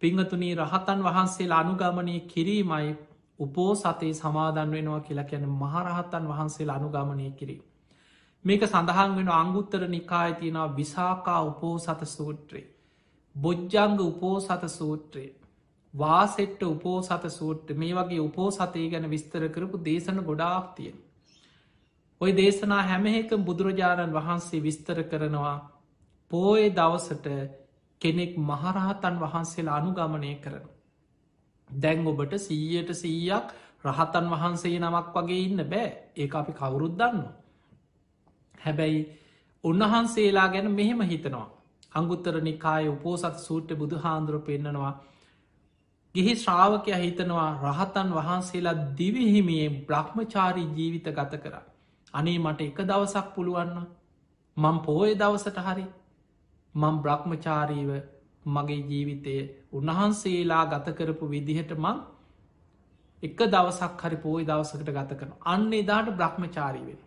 පිංහතුනී රහතන් වහන්සේලා අනුගමනය කිරීමයි උපෝ සතේ සමාදන් වෙනවා කියලා කියන මහරහත්තන් වහන්සේලා අනුගමනය කිරී. මේක සඳහන් වෙන අංගුත්තර නිකාය තියෙනවා විසාකා උපෝ සත සූත්‍රයේ. බොජ්ජංග උපෝ සත සූත්‍රය වාසෙට්ට උපෝ සත සූට්ට මේ වගේ උපෝ සතය ගැන විස්තර කරපු දේශන ගොඩාක් තියෙන්. ඔය දේශනා හැමහෙක බුදුරජාණන් වහන්සේ විස්තර කරනවා පෝය දවසට කෙනෙක් මහරහතන් වහන්සේලා අනුගමනය කරන. දැන් ඔබට සීයට සීයක් රහතන් වහන්සේ නමක් වගේ ඉන්න බෑ ඒ අපි කවුරුත් දන්න. හැබැයි උන්වහන්සේලා ගැන මෙහෙම හිතනවා. අංගුත්තර නිකාය උපෝසත් සූට්ට බුදු හාන්දුර පෙන්න්නනවා ගිහි ශ්‍රාවකය හිතනවා රහතන් වහන්සේලා දිවිහිමියේ බ්‍රහ්මචාරී ජීවිත ගත කර. අනේ මට එක දවසක් පුළුවන්න මං පෝය දවසට හරි මං බ්‍රහ්මචාරීව මගේ ජීවිතය උන්වහන්සේලා ගත කරපු විදිහට මං එක දවසක් හරි පෝයි දවසකට ගත කරන අන්න එදාට බ්‍රහ්මචාරී වෙන.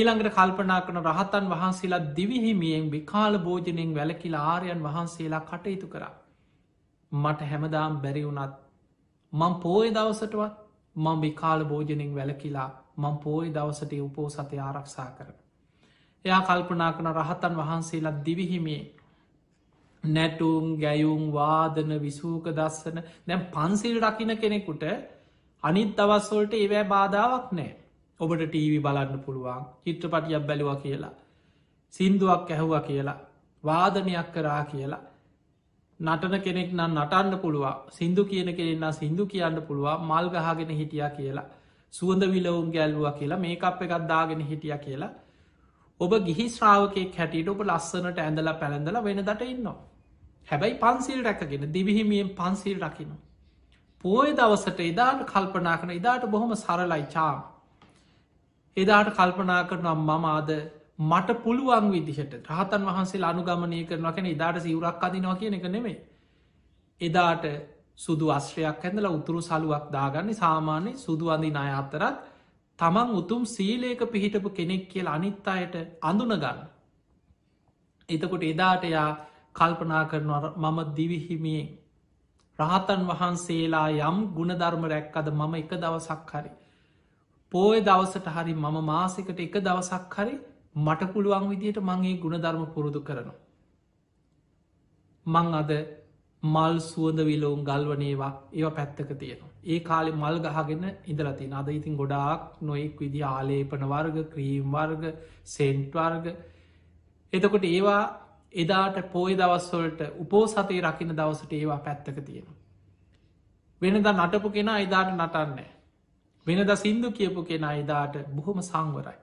ඊළඟට කල්පනා කන රහතන් වහන්සේලා දිවිහිමියෙන් විකාල භෝජනයෙන් වැලකිලා ආරයන් වහන්සේලා කටයුතු කරා. මට හැමදාම් බැරි වුණත් මං පෝය දවසටවත් මං විකාල භෝජනෙන් වැලකිලා මං පෝය දවසට උපෝසතය ආරක්ෂා කරන. එයා කල්පනා කන රහතන් වහන්සේලා දිවිහිමේ නැටුම් ගැයුම් වාදන විසූක දස්සන දැම් පන්සිල් රකින කෙනෙකුට අනිත් දවස්වලට ඒවැ බාධාවක් නෑ ඔබට ටීවි බලන්න පුළුවන් චිත්‍රපටියක් බැලුව කියලා සින්දුවක් ඇහුව කියලා වාදනයක් කරා කියලා නටන කෙනෙක් නම් නටන්න පුළුවන් සින්දු කියන කෙනෙන්න සින්දු කියන්න පුළුවන් මල් ගහගෙන හිටිය කියලා සුවඳ විලවුම් ගැල්ලුව කියලා මේකප් එකත් දාගෙන හිටිය කියලා ඔබ ගිහි ශ්‍රාවකෙක් හැටියට ඔබ ලස්සනට ඇඳලා පැළඳල වෙන දට ඉන්නවා. හැබැයි පන්සිල් රැකගෙන දිවිහිමියෙන් පන්සිල් රකින. පෝය දවසට එදාට කල්පනා කන එදාට බොහොම සරලයි චාම්. එදාට කල්පනා කරනම් මම අද මට පුළුවන් විදිහට රහතන් වහන්සේ අනුගමනය කරනවා කැන එදාට සිවරක් අදිනවා කියන එක නෙමේ. එදාට සුදු අශ්‍රයක් ඇඳලා උතුරු සලුවක් දාගන්න සාමාන්‍ය සුදුුවඳි නාය අතරත් තමන් උතුම් සීලේක පිහිටපු කෙනෙක් කියල අනිත් අයට අඳුනගන්න. එතකොට එදාට යා කල්පනා කරනව මම දිවිහිමියේ. රහතන් වහන්සේලා යම් ගුණධර්ම රැක්කද මම එක දවසක් හරි. පෝය දවසට හරි මම මාසිකට එක දවසක් හරි මට පුළුවන් විදියට මගේ ගුණධර්ම පුරුදු කරනවා. මං අද මල් සුවඳ විලෝම් ගල්වනේවා ඒව පැත්තක තියෙනවා. ඒ කාලෙ මල් ගහගෙන ඉඳලතින් අද ඉතින් ගොඩාක් නොයෙක් විදි ආලේපන වර්ග ක්‍රීම් වර්ග සෙන්ට් වර්ග එතකොට ඒවා එදාට පෝය දවස්වලට උපෝසතේ රකින දවසට ඒවා පැත්තක තියෙන. වෙනද නටපු කෙනා එදාට නටන්නේ. වෙනද සින්දු කියපු කෙනා එදාට බොහොම සංවරයි.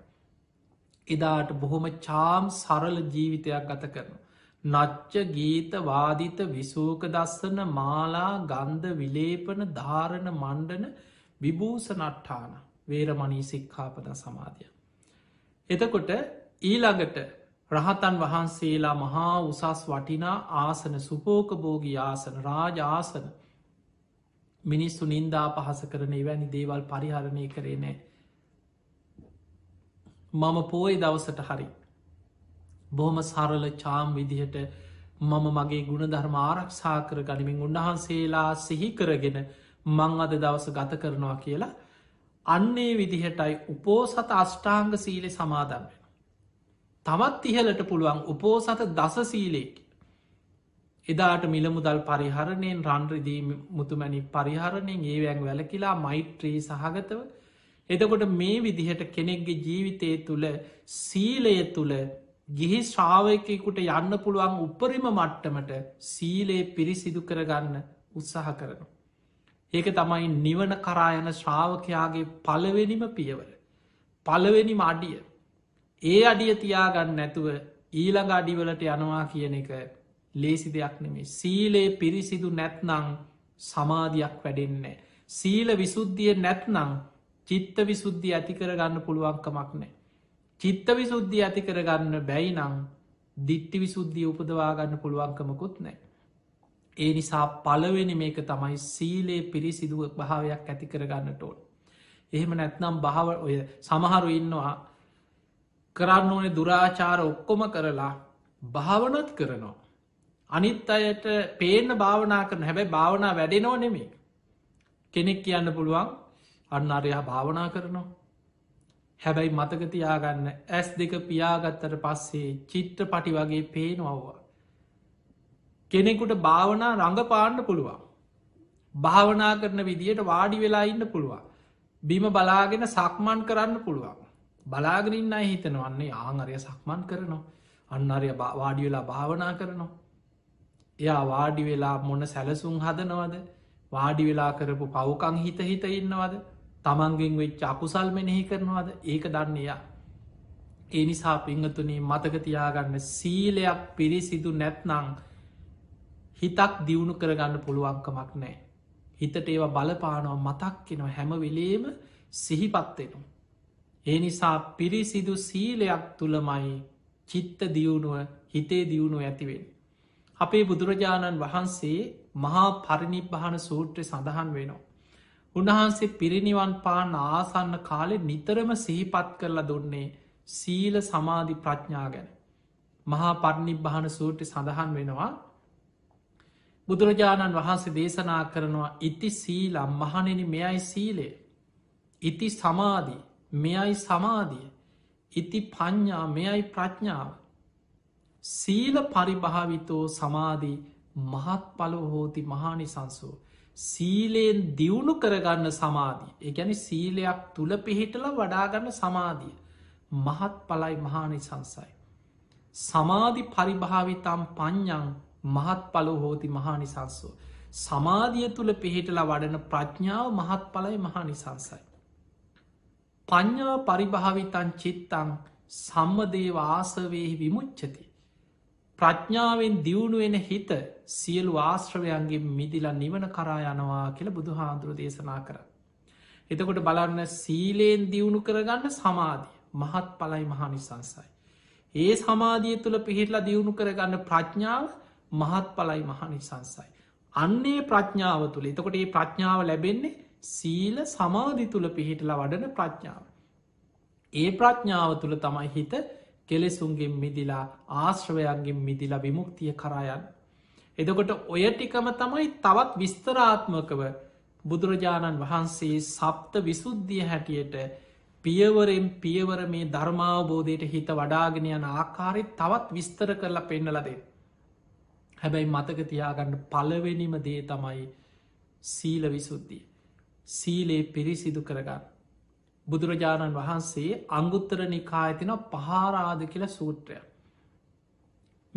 එදාට බොහොම චාම් සරල ජීවිතයක් ගත කරන. නච්ච ගීත වාදිත විසූක දස්සන මාලා ගන්ධ විලේපන ධාරණ මණ්ඩන විභූස නට්ඨාන වේරමණී සික්ඛාපද සමාධය. එතකොට ඊළඟට රහතන් වහන්සේලා මහා උසස් වටිනා ආසන සුපෝකභෝගී ආසන රාජ ආසන මිනිස්සු නින්දා පහස කරන වැනි දේවල් පරිහරණය කරේ නෑ. මම පෝයි දවසට හරි බොහොම සරල චාම් විදිහට මම මගේ ගුණ ධර්ම ආරක්ෂා කර ගනිමින් උන්වහන්සේලා සිහි කරගෙන මං අද දවස ගත කරනවා කියලා අන්නේ විදිහටයි උපෝසත අෂ්ටාංග සීලෙ සමාදන් වෙන. තමත් ඉහලට පුළුවන් උපෝසත දස සීලයකි. එදාට මිළමුදල් පරිහරණයෙන් රන්රිදී මුතුමැනි පරිහරණයෙන් ඒවැන් වැලකිලා මෛත්‍රී සහගතව එතකොට මේ විදිහට කෙනෙක්ගේ ජීවිතය තුළ සීලය තුළ ගිහි ශ්‍රාවයකෙකුට යන්න පුළුවන් උපරිම මට්ටමට සීලයේ පිරිසිදු කරගන්න උත්සාහ කරනු. ඒක තමයි නිවන කරායන ශ්‍රාවකයාගේ පළවෙනිම පියවර. පළවෙනි මඩිය. ඒ අඩිය තියාගන්න නැතුව ඊළඟ අඩිවලට යනවා කියන එක ලේසි දෙයක් නෙමේ. සීලයේ පිරිසිදු නැත්නං සමාධයක් වැඩෙන්නේ. සීල විසුද්ධිය නැත්නං චිත්ත විසුද්ධිය ඇතිකරගන්න පුළුවන්කමක් නෑ. චිත්ත විසුද්ධිය ඇති කරගන්න බැයි නං දිට්ටි විසුද්ධිය උපදවාගන්න පුළුවන්කමකුත් නෑ. ඒ නිසා පලවෙනි මේක තමයි සීලයේ පිරිසිදුව භාවයක් ඇති කරගන්න ටෝල්. එහෙම නැත්නම් භාව ඔය සමහරු ඉන්නවා කරන්න ඕනේ දුරාචාර ඔක්කොම කරලා භාවනත් කරනවා. අනිත් අයට පේන භාවනා කරන හැබැයි භාවනා වැඩෙනෝ නෙමේ. කෙනෙක් කියන්න පුළුවන් අන්න අරයා භාවනා කරනවා හැබැයි මතක තියාගන්න ඇස් දෙක පියාගත්තට පස්සේ චිත්‍ර පටි වගේ පේනවවා. කෙනෙකුට භාවනා රඟපාන්න පුළුවන්. භාවනා කරන විදියට වාඩි වෙලා ඉන්න පුළුවන්. බිම බලාගෙන සක්මන් කරන්න පුළුවන්. බලාගරන්න හිතනවන්නේ ආංහරය සක්මන් කරනවා. අන්නරය වාඩි වෙලා භාවනා කරනවා. එයා වාඩි වෙලා මොන සැලසුම් හදනවද වාඩි වෙලා කරපු පවුකං හිත හිත ඉන්නවද තමන්ගෙන් වෙච්ච අකුසල් මෙනෙහි කරනවාද ඒක දන්නේයා. ඒ නිසා පිංහතුනේ මතකතියාගන්න සීලයක් පිරිසිදු නැත්නං හිතක් දියුණු කරගන්න පුළුවන්කමක් නෑ. හිතට ඒවා බලපානවා මතක්කෙනවා හැමවෙලේම සිහිපත්වෙනු. ඒ නිසා පිරිසිදු සීලයක් තුළමයි චිත්ත දියුණුව හිතේ දියුණු ඇතිවෙන්. අපේ බුදුරජාණන් වහන්සේ මහා පරිණිබ්භාන සූත්‍රය සඳහන් වෙනවා. උන්වහන්සේ පිරිනිවන් පාන ආසන්න කාලෙ නිතරම සිහිපත් කරලා දුන්නේ සීල සමාධි ප්‍රඥා ගැන. මහා පරණි භාන සූටි සඳහන් වෙනවා බුදුරජාණන් වහන්සේ දේශනා කරනවා ඉති සීලම් මහනෙන මෙයයි සීලය ඉති සමාධී මෙයයි සමාධිය ඉති ප්ඥා මෙයයි ප්‍රඥාව සීල පරිභාවිතෝ සමාධී මහත් පලො හෝති මහානි සංසෝ සීලයෙන් දියුණු කරගන්න සමාධී එකැන සීලයක් තුළ පිහිටල වඩාගන්න සමාධිය මහත් පලයි මහානි සංසයි. සමාධි පරිභාවිතම් ප්ඥං මහත් පලු හෝති මහානි සංසෝ. සමාධිය තුළ පිහිටල වඩන ප්‍රඥාව මහත් පලයි මහානි සංසයි. පඥ්ඥා පරිභාවිතන් චිත්තං සම්මදේව ආසවයෙහි විමුච්චති. ප්‍රඥාවෙන් දියුණු වෙන හිත සියලු ආශ්‍රවයන්ගේ මිදිලා නිවන කරා යනවා කියල බුදු හාන්දුරු දේශනා කර. එතකොට බලන්න සීලයෙන් දියුණු කරගන්න සමාධිය මහත් පලයි මහනිසංසයි. ඒ සමාධිය තුළ පිහිටලා දියුණු කරගන්න ප්‍රඥාව මහත් පලයි මහනිසංසයි. අන්නේ ප්‍රඥාව තුළ එතකොට ඒ ප්‍රඥාව ලැබෙන්නේ සීල සමාධි තුළ පිහිටලා වඩන ප්‍රඥාව. ඒ ප්‍රඥාව තුළ තමයි හිත කෙලෙසුන්ගෙන් මිදිලා ආශ්‍රවයන්ගෙන් මිදිලා විමුක්තිය කරායන්. එදකොට ඔය ටිකම තමයි තවත් විස්තරාත්මකව බුදුරජාණන් වහන්සේ සප්ත විසුද්ධිය හැටියට පියවරෙන් පියවර මේ ධර්මාවබෝධයට හිත වඩාගෙන යන ආකාරය තවත් විස්තර කරලා පෙන්නලදේ. හැබැයි මතක තියාගන්න පලවෙනිම දේ තමයි සීල විසුද්ධිය. සීලේ පිරිසිදු කරගන්න. බුදුරජාණන් වහන්සේ අංගුත්තර නිකායතින පහාරාද කියල සූත්‍රය.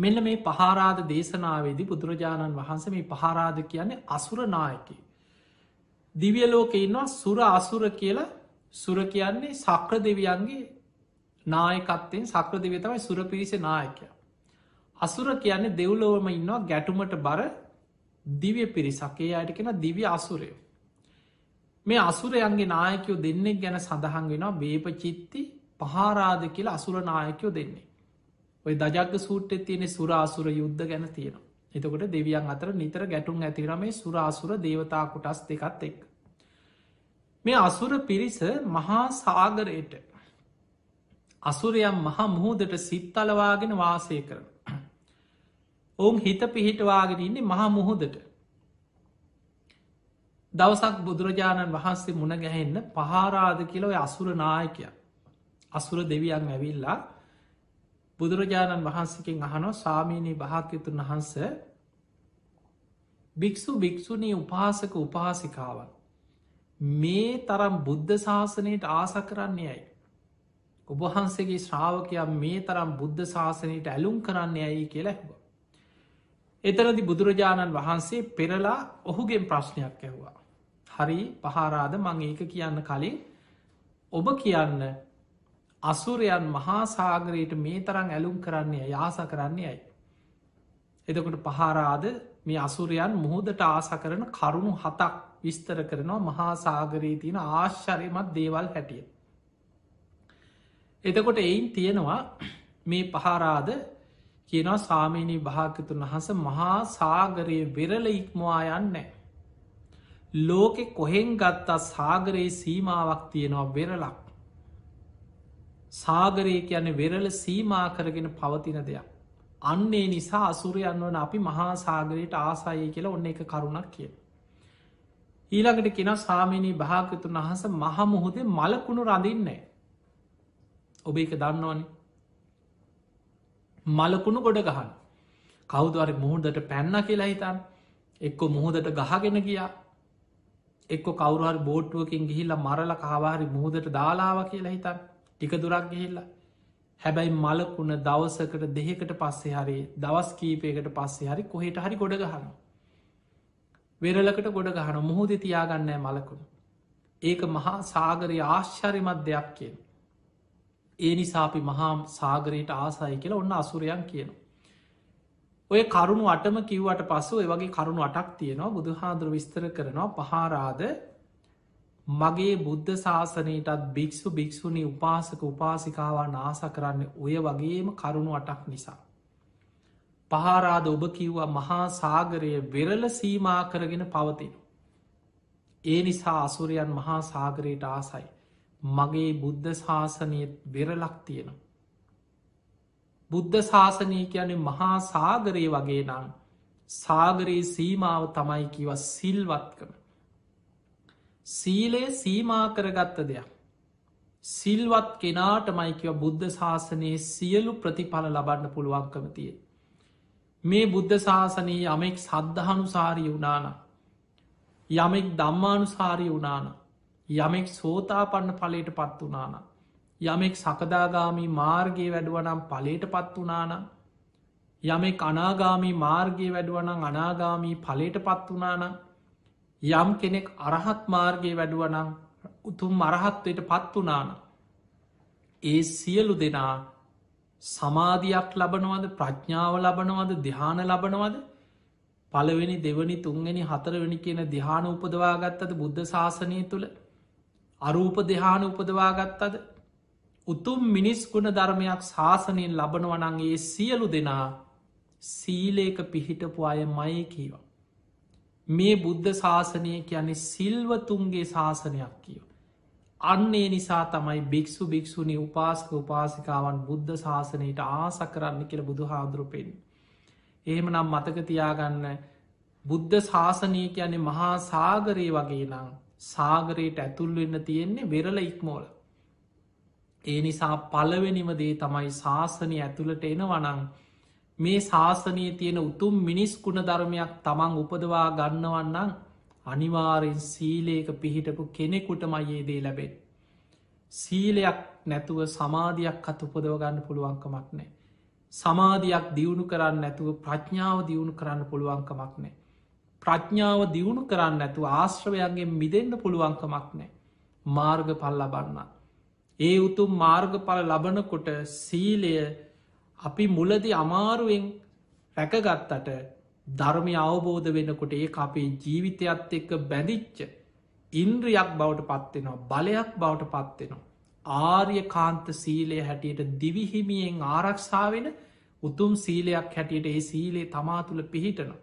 මෙන්න මේ පහාරාද දේශනාවේදී බුදුරජාණන් වහන්සේ මේ පහරාද කියන්නේ අසුර නායකි. දිවියලෝක ඉන්නවා සුර අසුර කියලා සුර කියන්නේ සක්‍ර දෙවියන්ගේ නායකත්තෙන් සක්‍ර දෙවිය තමයි සුර පිරිස නායකය. අසුර කියන්නේ දෙව්ලෝවම ඉන්නවා ගැටුමට බර දිවිය පිරිසකේ අයට කෙන දිවි අසුරයෝ. මේ අසුරයන්ගේ නායකයෝ දෙන්නෙක් ගැන සඳහන් වෙනවා බේපචිත්ති පහාරාද කියලා අසුර නායකයෝ දෙන්නේ. ඔය දජක්ග සූට්ටෙත් තියෙන සුරාසුර යුද්ධ ගැන තියෙනවා. එතකොට දෙවියන් අතර නිතර ගැටුම් ඇතිරම මේ සුරාසුර දේවතා කොටස් දෙකත් එක්. මේ අසුර පිරිස මහා සාගරයට අසුරයම් මහා මුහෝදට සිත්තලවාගෙන වාසය කරන. ඔවුන් හිත පිහිටවාගෙන ඉන්නේ මහා මුහොදට දවසක් බුදුරජාණන් වහන්සේ මුණ ගැහෙන්න පහාරාද කියලව අසුර නායකය අසුර දෙවියන් ඇවිල්ලා බුදුරජාණන් වහන්සකින් අහනෝ සාමීනී භාක්‍යතුන් වහන්ස භික්‍ෂු භික්‍ෂුණී උපාසක උපාසිකාවන් මේ තරම් බුද්ධ ශාසනයට ආස කරන්නේ ඇයි ඔබහන්සේගේ ශ්‍රාවකයන් මේ තරම් බුද්ධ ශාසනයට ඇලුම් කරන්නේ ඇයි කියලා ඇහවා එතනදි බුදුරජාණන් වහන්සේ පෙරලා ඔහුගෙන් ප්‍රශ්නයක් ඇහවා හරි පහරාද මං ඒක කියන්න කලින් ඔබ කියන්න අසුරයන් මහා සාගරයට මේ තරම් ඇලුම් කරන්නේ යාස කරන්නේ ඇයි. එදකොට පහරාද මේ අසුරයන් මුහෝදට ආස කරන කරුණු හතක් විස්තර කරනවා මහා සාගරයේ තියෙන ආශ්චරයමත් දේවල් හැටිය. එතකොට එයින් තියෙනවා මේ පහරාද කියනවා සාමීනී භාගතුන් වහස මහා සාගරයේ වෙරල ඉක්මවා යන්නෑ. ලෝකෙ කොහෙන් ගත්තා සාගරයේ සීමාවක් තියෙනවා වෙරලක්. සාගරයේ යන වෙරල සීමා කරගෙන පවතින දෙයක්. අන්නේ නිසා අසුරයන් වන අපි මහා සාගරයට ආසායේ කියලා ඔන්න එක කරුණක් කිය. ඊළඟට කෙන සාමීනී භාගතුන් අහස මහමුහොදේ මලකුණු රඳින්නේ. ඔබ එක දන්නවනි. මලකුණු ගොඩ ගහන්න. කෞදවර මුහුදට පැන්න කියලා හිතන් එක්කො මුහොදට ගහගෙන ගියා එක්ක කවරුහර බෝට්ටුවකින් ගිහිල්ල මරල කහවාහරි මුහදට දාලාව කියලා හිතන් ටික දුරක් ගිහිල්ලා හැබැයි මලකුණ දවසකට දෙහෙකට පස්සේ හරි දවස් කීපයකට පස්සේ හරි කොහෙට හරි ගොඩ ගහන වෙරලකට ගොඩ ගහන මුහුද තියාගන්නෑ මලකුණ ඒක මහා සාගරය ආශ්චරිමත් දෙයක් කියෙන් ඒ නිසාපි මහාම් සාගරයට ආසයි කියලා ඔන්න අසුරයන් කියනවා ඔය කරුණු අටම කිව්වට පස්සු ඔය වගේ කරුණු අටක් තියෙනවා බුදුහාදුර විස්තර කරනවා පහාරාද මගේ බුද්ධ ශාසනයටත් භික්‍ෂු භික්‍ෂුණි උපාසක උපාසිකාවා නාස කරන්න ඔය වගේම කරුණු අටක් නිසා. පහාරාද ඔබ කිව්වා මහා සාගරය වෙරල සීමා කරගෙන පවතින. ඒ නිසා අසුරයන් මහා සාගරයට ආසයි. මගේ බුද්ධ ශාසනයත් වෙරලක් තියෙනවා. බුද්ධ ශාසනය කියන මහා සාගරය වගේ නම් සාගරයේ සීමාව තමයි කිව සිල්වත්කම. සීලය සීමා කරගත්ත දෙයක්. සිල්වත් කෙනාටමයිකව බුද්ධ ශාසනයේ සියලු ප්‍රතිඵල ලබන්න පුළුවන්කම තිය. මේ බුද්ධ ශාසනයේ යමෙක් සද්ධහනුසාරී වුණාන යමෙක් දම්මානුසාරී වුණාන යමෙක් සෝතාපන්න පලට පත් වනානා යමෙක් සකදාගාමී මාර්ගයේ වැඩුවනම් පලේට පත් වනානම් යමෙ අනාගාමී මාර්ගයේ වැඩුවනම් අනාගාමී පලේට පත් වනානම් යම් කෙනෙක් අරහත් මාර්ගයේ වැඩුවනම් උතුම් අරහත්වයට පත් වනාන ඒ සියලු දෙනා සමාධයක් ලබනවද ප්‍රඥාව ලබනවද දිහාන ලබනවද පළවෙනි දෙවනි තුන්ගනි හතරවෙනි කියන දිහාන උපදවාගත්තද බුද්ධ ශාසනය තුළ අරූප දෙහාන උපදවාගත්තද උතුම් මිනිස් ගුණ ධර්මයක් ශාසනයෙන් ලබනවනන්ගේ සියලු දෙනා සීලේක පිහිටපු අය මය කියව. මේ බුද්ධ ශාසනය කියන්නේ සිල්වතුන්ගේ ශාසනයක් කියව. අන්නේ නිසා තමයි භික්‍ෂු භික්‍ෂුනි උපාසක උපාසිකාවන් බුද්ධ ශාසනයට ආස කරන්න කියල බුදු හාදුරුපෙන්. එහෙම නම් මතකතියාගන්න බුද්ධ ශාසනය කියන්නේ මහා සාගරයේ වගේ නම් සාගරයට ඇතුල්වෙන්න තියෙන්නේ වෙරල ඉක්මෝල ඒ නිසා පලවෙනිම දේ තමයි ශාසනය ඇතුළට එනවනං මේ ශාසනයේ තියෙන උතුම් මිනිස්කුණ ධර්මයක් තමන් උපදවා ගන්නවන්නන් අනිවාරෙන් සීලේක පිහිටපු කෙනෙකුටම ඒදේ ලැබෙන්. සීලයක් නැතුව සමාධයක් අත් උපදව ගන්න පුළුවන්කමක් නෑ. සමාධයක් දියුණු කරන්න නැතුව ප්‍රඥාව දියුණු කරන්න පුළුවන්කමක් නෑ. ප්‍රඥාව දියුණු කරන්න ඇතු ආශ්‍රවයන්ගේ මිදෙන්න්න පුළුවන්කමක් නෑ. මාර්ග පල් ලබන්නා. ඒ උතුම් මාර්ගඵල ලබනකොට සීලය අපි මුලදි අමාරුවෙන් රැකගත්තට ධර්මය අවබෝධ වෙනකොට ඒ අපේ ජීවිතයත් එක්ක බැඳිච්ච ඉන්ද්‍රියක් බවට පත්වෙනවා බලයක් බවට පත්වෙනවා. ආර්ය කාන්ත සීලය හැටියට දිවිහිමියෙන් ආරක්ෂාවෙන උතුම් සීලයක් හැටියට ඒ සීලේ තමා තුළ පිහිටනවා.